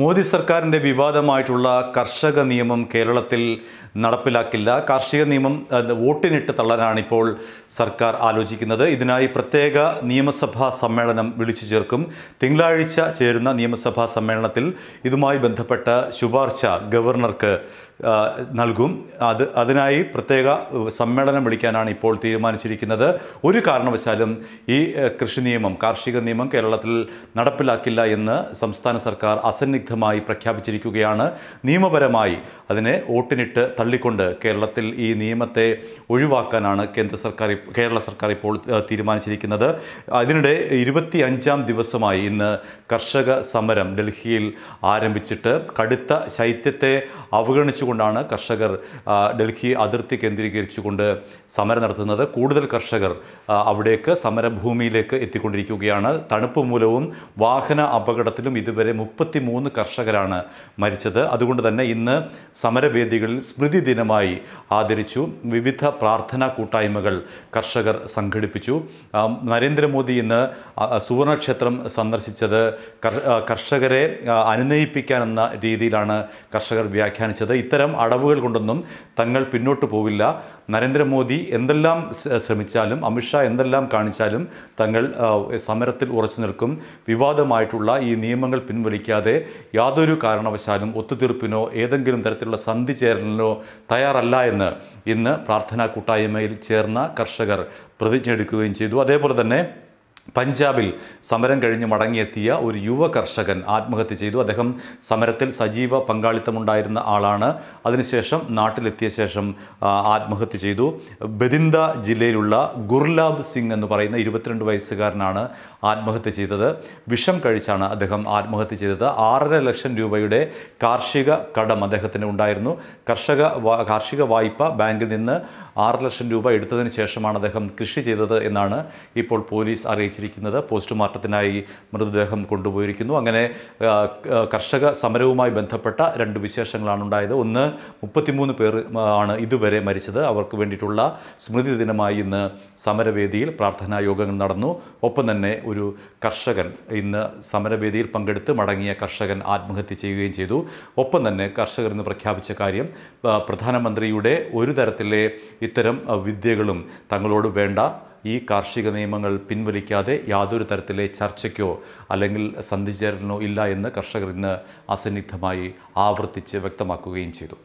മോദി സർക്കാരിൻ്റെ വിവാദമായിട്ടുള്ള കർഷക നിയമം കേരളത്തിൽ നടപ്പിലാക്കില്ല കാർഷിക നിയമം വോട്ടിനിട്ട് തള്ളാനാണ് ഇപ്പോൾ സർക്കാർ ആലോചിക്കുന്നത് ഇതിനായി പ്രത്യേക നിയമസഭാ സമ്മേളനം വിളിച്ചു ചേർക്കും തിങ്കളാഴ്ച ചേരുന്ന നിയമസഭാ സമ്മേളനത്തിൽ ഇതുമായി ബന്ധപ്പെട്ട ശുപാർശ ഗവർണർക്ക് നൽകും അത് അതിനായി പ്രത്യേക സമ്മേളനം വിളിക്കാനാണ് ഇപ്പോൾ തീരുമാനിച്ചിരിക്കുന്നത് ഒരു കാരണവശാലും ഈ കൃഷി നിയമം കാർഷിക നിയമം കേരളത്തിൽ നടപ്പിലാക്കില്ല എന്ന് സംസ്ഥാന സർക്കാർ അസന്നിഗ്ധ വിരുദ്ധമായി പ്രഖ്യാപിച്ചിരിക്കുകയാണ് നിയമപരമായി അതിനെ വോട്ടിനിട്ട് തള്ളിക്കൊണ്ട് കേരളത്തിൽ ഈ നിയമത്തെ ഒഴിവാക്കാനാണ് കേന്ദ്ര സർക്കാർ കേരള സർക്കാർ ഇപ്പോൾ തീരുമാനിച്ചിരിക്കുന്നത് അതിനിടെ ഇരുപത്തി അഞ്ചാം ദിവസമായി ഇന്ന് കർഷക സമരം ഡൽഹിയിൽ ആരംഭിച്ചിട്ട് കടുത്ത ശൈത്യത്തെ അവഗണിച്ചുകൊണ്ടാണ് കർഷകർ ഡൽഹി അതിർത്തി കേന്ദ്രീകരിച്ചുകൊണ്ട് സമരം നടത്തുന്നത് കൂടുതൽ കർഷകർ അവിടേക്ക് സമരഭൂമിയിലേക്ക് എത്തിക്കൊണ്ടിരിക്കുകയാണ് തണുപ്പ് മൂലവും വാഹന അപകടത്തിലും ഇതുവരെ മുപ്പത്തി മൂന്ന് കർഷകരാണ് മരിച്ചത് അതുകൊണ്ട് തന്നെ ഇന്ന് സമരവേദികളിൽ സ്മൃതി ദിനമായി ആദരിച്ചു വിവിധ പ്രാർത്ഥനാ കൂട്ടായ്മകൾ കർഷകർ സംഘടിപ്പിച്ചു നരേന്ദ്രമോദി ഇന്ന് സുവർണക്ഷേത്രം സന്ദർശിച്ചത് കർഷകരെ അനുനയിപ്പിക്കാനെന്ന രീതിയിലാണ് കർഷകർ വ്യാഖ്യാനിച്ചത് ഇത്തരം അടവുകൾ കൊണ്ടൊന്നും തങ്ങൾ പിന്നോട്ട് പോവില്ല നരേന്ദ്രമോദി എന്തെല്ലാം ശ്രമിച്ചാലും അമിത്ഷാ എന്തെല്ലാം കാണിച്ചാലും തങ്ങൾ സമരത്തിൽ ഉറച്ചു നിൽക്കും വിവാദമായിട്ടുള്ള ഈ നിയമങ്ങൾ പിൻവലിക്കാതെ യാതൊരു കാരണവശാലും ഒത്തുതീർപ്പിനോ ഏതെങ്കിലും തരത്തിലുള്ള സന്ധി ചേരലിനോ തയ്യാറല്ല എന്ന് ഇന്ന് പ്രാർത്ഥനാ കൂട്ടായ്മയിൽ ചേർന്ന കർഷകർ പ്രതിജ്ഞ എടുക്കുകയും ചെയ്തു അതേപോലെ തന്നെ പഞ്ചാബിൽ സമരം കഴിഞ്ഞ് മടങ്ങിയെത്തിയ ഒരു യുവ കർഷകൻ ആത്മഹത്യ ചെയ്തു അദ്ദേഹം സമരത്തിൽ സജീവ പങ്കാളിത്തമുണ്ടായിരുന്ന ആളാണ് അതിനുശേഷം നാട്ടിലെത്തിയ ശേഷം ആത്മഹത്യ ചെയ്തു ബദിന്ദ ജില്ലയിലുള്ള ഗുർലാബ് സിംഗ് എന്ന് പറയുന്ന ഇരുപത്തിരണ്ട് വയസ്സുകാരനാണ് ആത്മഹത്യ ചെയ്തത് വിഷം കഴിച്ചാണ് അദ്ദേഹം ആത്മഹത്യ ചെയ്തത് ആറര ലക്ഷം രൂപയുടെ കാർഷിക കടം അദ്ദേഹത്തിന് ഉണ്ടായിരുന്നു കർഷക കാർഷിക വായ്പ ബാങ്കിൽ നിന്ന് ആറ് ലക്ഷം രൂപ എടുത്തതിന് ശേഷമാണ് അദ്ദേഹം കൃഷി ചെയ്തത് എന്നാണ് ഇപ്പോൾ പോലീസ് അറിയിച്ചത് അറിയിച്ചിരിക്കുന്നത് പോസ്റ്റ്മോർട്ടത്തിനായി മൃതദേഹം കൊണ്ടുപോയിരിക്കുന്നു അങ്ങനെ കർഷക സമരവുമായി ബന്ധപ്പെട്ട രണ്ട് വിശേഷങ്ങളാണ് ഉണ്ടായത് ഒന്ന് മുപ്പത്തിമൂന്ന് പേർ ആണ് ഇതുവരെ മരിച്ചത് അവർക്ക് വേണ്ടിയിട്ടുള്ള സ്മൃതി ദിനമായി ഇന്ന് സമരവേദിയിൽ പ്രാർത്ഥനാ യോഗങ്ങൾ നടന്നു ഒപ്പം തന്നെ ഒരു കർഷകൻ ഇന്ന് സമരവേദിയിൽ പങ്കെടുത്ത് മടങ്ങിയ കർഷകൻ ആത്മഹത്യ ചെയ്യുകയും ചെയ്തു ഒപ്പം തന്നെ കർഷകർ ഇന്ന് പ്രഖ്യാപിച്ച കാര്യം പ്രധാനമന്ത്രിയുടെ ഒരു തരത്തിലെ ഇത്തരം വിദ്യകളും തങ്ങളോട് വേണ്ട ഈ കാർഷിക നിയമങ്ങൾ പിൻവലിക്കാതെ യാതൊരു തരത്തിലെ ചർച്ചയ്ക്കോ അല്ലെങ്കിൽ സന്ധിചേരലിനോ ഇല്ല എന്ന് കർഷകർ ഇന്ന് അസന്നിഗ്ധമായി ആവർത്തിച്ച് വ്യക്തമാക്കുകയും ചെയ്തു